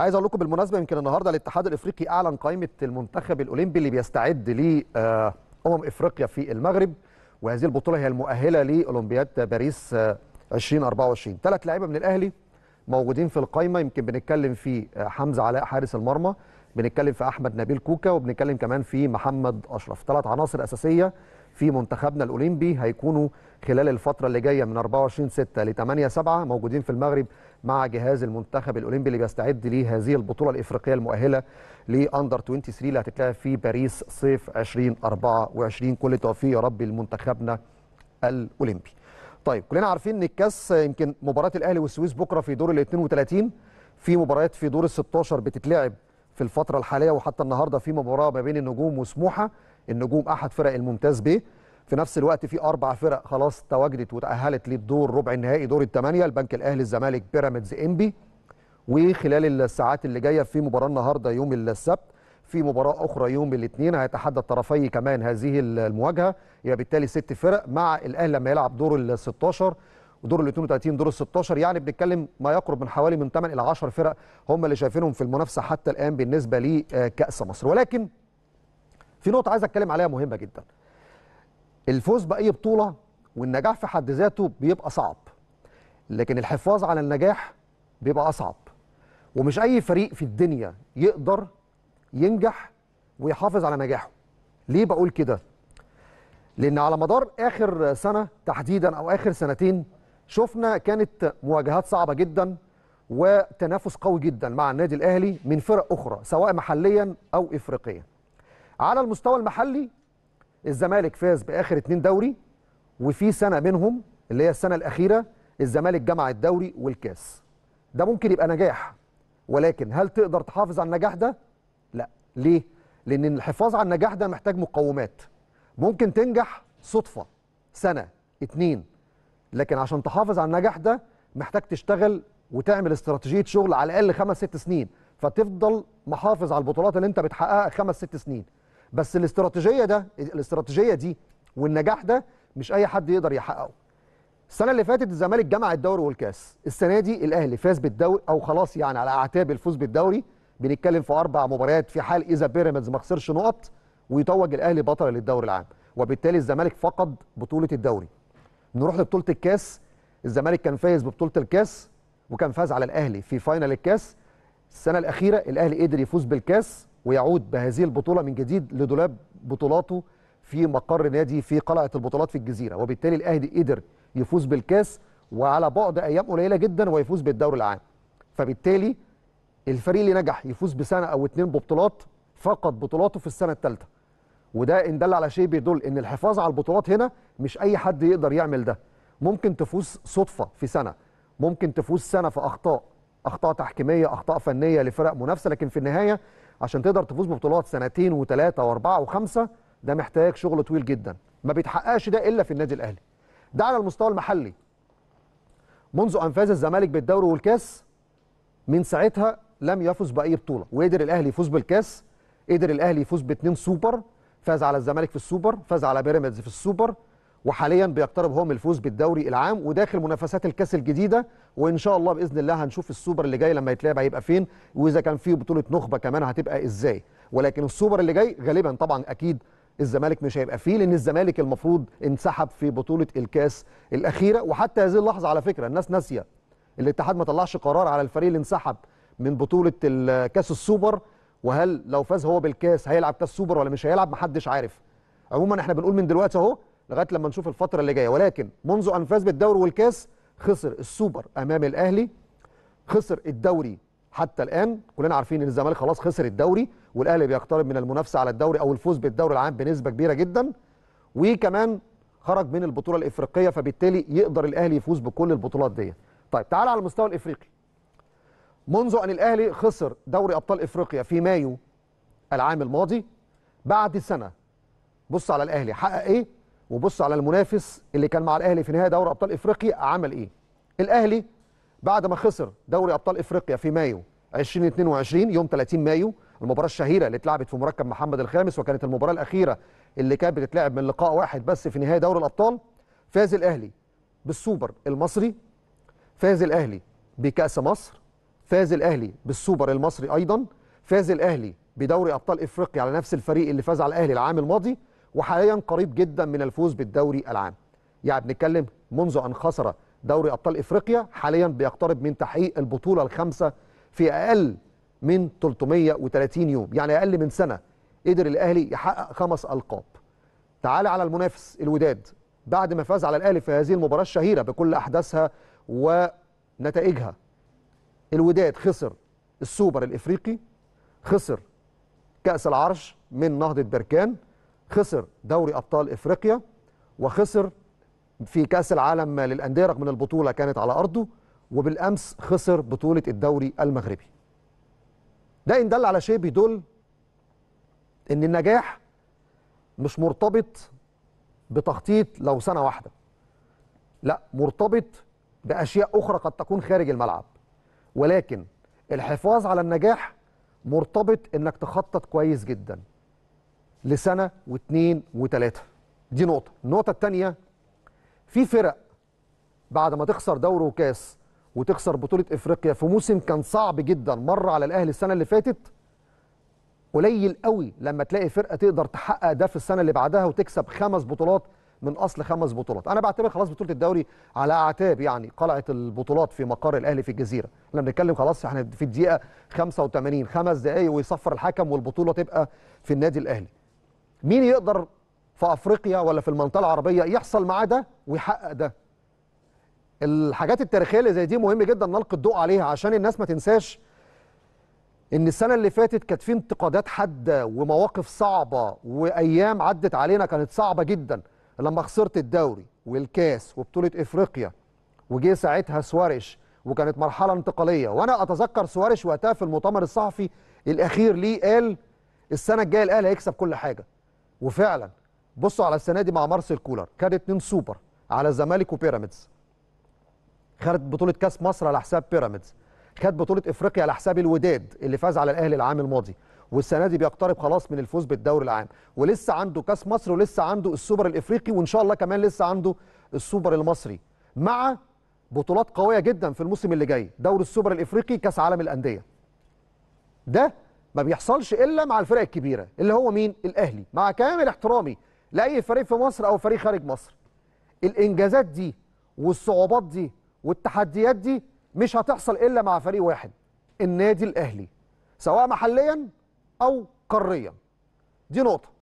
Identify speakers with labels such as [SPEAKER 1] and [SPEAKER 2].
[SPEAKER 1] عايز اقول لكم بالمناسبه يمكن النهارده الاتحاد الافريقي اعلن قائمه المنتخب الاولمبي اللي بيستعد لامم آه، افريقيا في المغرب وهذه البطوله هي المؤهله لاولمبياد باريس 2024 ثلاث لعيبه من الاهلي موجودين في القايمه يمكن بنتكلم في آه، حمزه علاء حارس المرمى بنتكلم في احمد نبيل كوكا وبنتكلم كمان في محمد اشرف ثلاث عناصر اساسيه في منتخبنا الاولمبي هيكونوا خلال الفتره اللي جايه من 24 6 ل 8 7 موجودين في المغرب مع جهاز المنتخب الاولمبي اللي بيستعد لهذه البطوله الافريقيه المؤهله لاندر 23 اللي هتتلعب في باريس صيف 2024 كل التوفيق يا رب لمنتخبنا الاولمبي. طيب كلنا عارفين ان الكاس يمكن مباراه الاهلي والسويس بكره في دور ال 32 في مباريات في دور ال 16 بتتلعب في الفتره الحاليه وحتى النهارده في مباراه ما بين النجوم وسموحه النجوم احد فرق الممتاز به في نفس الوقت في اربع فرق خلاص تواجدت وتاهلت للدور ربع النهائي دور الثمانيه البنك الاهلي الزمالك بيراميدز انبي وخلال الساعات اللي جايه في مباراه النهارده يوم السبت في مباراه اخرى يوم الاثنين هيتحدى الطرفي كمان هذه المواجهه يبقى بالتالي ست فرق مع الاهلي لما يلعب دور ال 16 ودور ال 32 دور ال 16 يعني بنتكلم ما يقرب من حوالي من 8 الى 10 فرق هم اللي شايفينهم في المنافسه حتى الان بالنسبه لكاس آه، مصر ولكن في نقطه عايز اتكلم عليها مهمه جدا الفوز باي بطوله والنجاح في حد ذاته بيبقى صعب لكن الحفاظ على النجاح بيبقى اصعب ومش اي فريق في الدنيا يقدر ينجح ويحافظ على نجاحه ليه بقول كده لان على مدار اخر سنه تحديدا او اخر سنتين شفنا كانت مواجهات صعبه جدا وتنافس قوي جدا مع النادي الاهلي من فرق اخرى سواء محليا او افريقيا على المستوى المحلي الزمالك فاز باخر اتنين دوري وفي سنه منهم اللي هي السنه الاخيره الزمالك جمع الدوري والكاس ده ممكن يبقى نجاح ولكن هل تقدر تحافظ على النجاح ده لا ليه لان الحفاظ على النجاح ده محتاج مقومات ممكن تنجح صدفه سنه اتنين لكن عشان تحافظ على النجاح ده محتاج تشتغل وتعمل استراتيجيه شغل على الاقل خمس ست سنين فتفضل محافظ على البطولات اللي انت بتحققها خمس ست سنين بس الاستراتيجيه ده الاستراتيجيه دي والنجاح ده مش اي حد يقدر يحققه السنه اللي فاتت الزمالك جمع الدوري والكاس السنه دي الاهلي فاز بالدوري او خلاص يعني على اعتاب الفوز بالدوري بنتكلم في اربع مباريات في حال اذا بيراميدز ما خسرش نقط ويتوج الاهلي بطل للدوري العام وبالتالي الزمالك فقد بطوله الدوري نروح لبطوله الكاس الزمالك كان فايز ببطوله الكاس وكان فاز على الاهلي في فاينل الكاس السنه الاخيره الاهلي قدر يفوز بالكاس ويعود بهذه البطولة من جديد لدولاب بطولاته في مقر نادي في قلعة البطولات في الجزيرة وبالتالي الأهلي قدر يفوز بالكاس وعلى بعد أيام قليلة جدا ويفوز بالدوري العام فبالتالي الفريق اللي نجح يفوز بسنة أو اتنين ببطولات فقد بطولاته في السنة الثالثة وده إن دل على شيء بيدل إن الحفاظ على البطولات هنا مش أي حد يقدر يعمل ده ممكن تفوز صدفة في سنة ممكن تفوز سنة في أخطاء أخطاء تحكيمية أخطاء فنية لفرق منافسة لكن في النهاية عشان تقدر تفوز ببطولات سنتين وثلاثه واربعه وخمسه ده محتاج شغل طويل جدا ما بيتحققش ده الا في النادي الاهلي ده على المستوى المحلي منذ ان فاز الزمالك بالدوري والكاس من ساعتها لم يفز باي بطوله وقدر الاهلي يفوز بالكاس قدر الاهلي يفوز باثنين سوبر فاز على الزمالك في السوبر فاز على بيراميدز في السوبر وحاليا بيقترب هو من الفوز بالدوري العام وداخل منافسات الكاس الجديده وان شاء الله باذن الله هنشوف السوبر اللي جاي لما يتلعب هيبقى فين واذا كان في بطوله نخبه كمان هتبقى ازاي ولكن السوبر اللي جاي غالبا طبعا اكيد الزمالك مش هيبقى فيه لان الزمالك المفروض انسحب في بطوله الكاس الاخيره وحتى هذه اللحظه على فكره الناس ناسيه الاتحاد ما طلعش قرار على الفريق اللي انسحب من بطوله الكاس السوبر وهل لو فاز هو بالكاس هيلعب كاس سوبر ولا مش هيلعب محدش عارف عموما احنا بنقول من دلوقتي اهو لغايه لما نشوف الفتره اللي جايه ولكن منذ ان فاز بالدوري والكاس خسر السوبر امام الاهلي خسر الدوري حتى الان كلنا عارفين ان الزمالك خلاص خسر الدوري والاهلي بيقترب من المنافسه على الدوري او الفوز بالدوري العام بنسبه كبيره جدا وكمان خرج من البطوله الافريقيه فبالتالي يقدر الاهلي يفوز بكل البطولات دي طيب تعال على المستوى الافريقي منذ ان الاهلي خسر دوري ابطال افريقيا في مايو العام الماضي بعد سنه بص على الاهلي حقق ايه وبص على المنافس اللي كان مع الاهلي في نهائي دوري ابطال افريقيا عمل ايه الاهلي بعد ما خسر دوري ابطال افريقيا في مايو 2022 يوم 30 مايو المباراه الشهيره اللي اتلعبت في مركب محمد الخامس وكانت المباراه الاخيره اللي كانت بتتلعب من لقاء واحد بس في نهائي دوري الابطال فاز الاهلي بالسوبر المصري فاز الاهلي بكاس مصر فاز الاهلي بالسوبر المصري ايضا فاز الاهلي بدوري ابطال افريقيا على نفس الفريق اللي فاز على الاهلي العام الماضي وحاليا قريب جدا من الفوز بالدوري العام يعني بنتكلم منذ أن خسر دوري أبطال إفريقيا حاليا بيقترب من تحقيق البطولة الخامسة في أقل من 330 يوم يعني أقل من سنة قدر الأهلي يحقق خمس ألقاب تعال على المنافس الوداد بعد ما فاز على الأهلي في هذه المباراة الشهيرة بكل أحداثها ونتائجها الوداد خسر السوبر الإفريقي خسر كأس العرش من نهضة بركان خسر دوري ابطال افريقيا وخسر في كاس العالم للانديه رغم ان البطوله كانت على ارضه وبالامس خسر بطوله الدوري المغربي ده ان دل على شيء بيدل ان النجاح مش مرتبط بتخطيط لو سنه واحده لا مرتبط باشياء اخرى قد تكون خارج الملعب ولكن الحفاظ على النجاح مرتبط انك تخطط كويس جدا لسنه واثنين وثلاثه دي نقطه النقطه الثانيه في فرق بعد ما تخسر دوري وكاس وتخسر بطوله افريقيا في موسم كان صعب جدا مر على الاهلي السنه اللي فاتت قليل قوي لما تلاقي فرقه تقدر تحقق ده في السنه اللي بعدها وتكسب خمس بطولات من اصل خمس بطولات انا بعتبر خلاص بطوله الدوري على اعتاب يعني قلعه البطولات في مقر الاهلي في الجزيره احنا بنتكلم خلاص احنا في الدقيقه 85 خمس دقائق ويصفر الحكم والبطوله تبقى في النادي الاهلي مين يقدر في افريقيا ولا في المنطقه العربيه يحصل معاه ده ويحقق ده الحاجات التاريخيه اللي زي دي مهم جدا نلقي الضوء عليها عشان الناس ما تنساش ان السنه اللي فاتت كانت في انتقادات حاده ومواقف صعبه وايام عدت علينا كانت صعبه جدا لما خسرت الدوري والكاس وبطوله افريقيا وجه ساعتها سوارش وكانت مرحله انتقاليه وانا اتذكر سوارش وقتها في المؤتمر الصحفي الاخير ليه قال السنه الجايه الاهلي هيكسب كل حاجه وفعلا بصوا على السنه دي مع مارسيل كولر كان اتنين سوبر على الزمالك وبيراميدز خد بطوله كاس مصر على حساب بيراميدز خد بطوله افريقيا على حساب الوداد اللي فاز على الاهلي العام الماضي والسنه دي بيقترب خلاص من الفوز بالدوري العام ولسه عنده كاس مصر ولسه عنده السوبر الافريقي وان شاء الله كمان لسه عنده السوبر المصري مع بطولات قويه جدا في الموسم اللي جاي دوري السوبر الافريقي كاس عالم الانديه ده ما بيحصلش الا مع الفرق الكبيره اللي هو مين الاهلي مع كامل احترامي لاي فريق في مصر او فريق خارج مصر الانجازات دي والصعوبات دي والتحديات دي مش هتحصل الا مع فريق واحد النادي الاهلي سواء محليا او قاريا دي نقطه